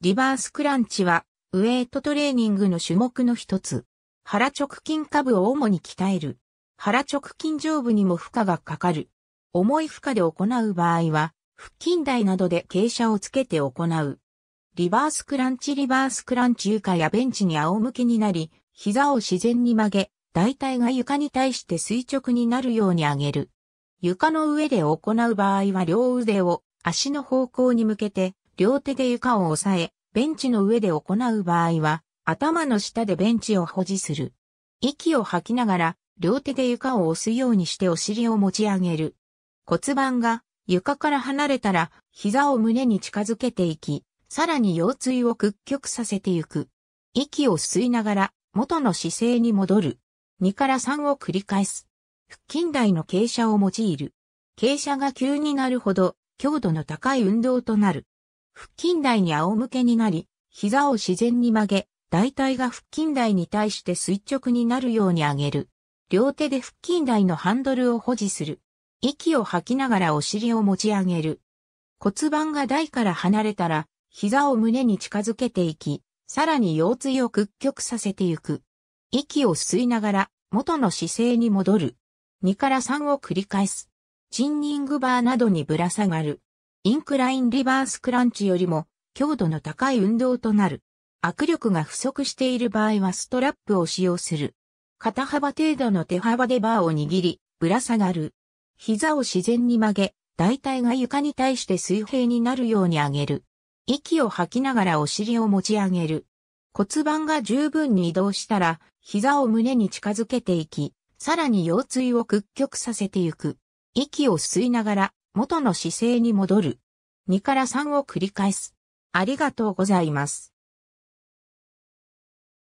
リバースクランチは、ウェイトトレーニングの種目の一つ。腹直筋下部を主に鍛える。腹直筋上部にも負荷がかかる。重い負荷で行う場合は、腹筋台などで傾斜をつけて行う。リバースクランチリバースクランチ床やベンチに仰向けになり、膝を自然に曲げ、大体が床に対して垂直になるように上げる。床の上で行う場合は両腕を足の方向に向けて両手で床を押さえ、ベンチの上で行う場合は、頭の下でベンチを保持する。息を吐きながら、両手で床を押すようにしてお尻を持ち上げる。骨盤が床から離れたら、膝を胸に近づけていき、さらに腰椎を屈曲させていく。息を吸いながら、元の姿勢に戻る。2から3を繰り返す。腹筋台の傾斜を用いる。傾斜が急になるほど、強度の高い運動となる。腹筋台に仰向けになり、膝を自然に曲げ、大体が腹筋台に対して垂直になるように上げる。両手で腹筋台のハンドルを保持する。息を吐きながらお尻を持ち上げる。骨盤が台から離れたら、膝を胸に近づけていき、さらに腰椎を屈曲させていく。息を吸いながら、元の姿勢に戻る。2から3を繰り返す。チンニングバーなどにぶら下がる。インクラインリバースクランチよりも強度の高い運動となる。握力が不足している場合はストラップを使用する。肩幅程度の手幅でバーを握り、ぶら下がる。膝を自然に曲げ、大体が床に対して水平になるように上げる。息を吐きながらお尻を持ち上げる。骨盤が十分に移動したら、膝を胸に近づけていき、さらに腰椎を屈曲させていく。息を吸いながら、元の姿勢に戻る。2から3を繰り返す。ありがとうございます。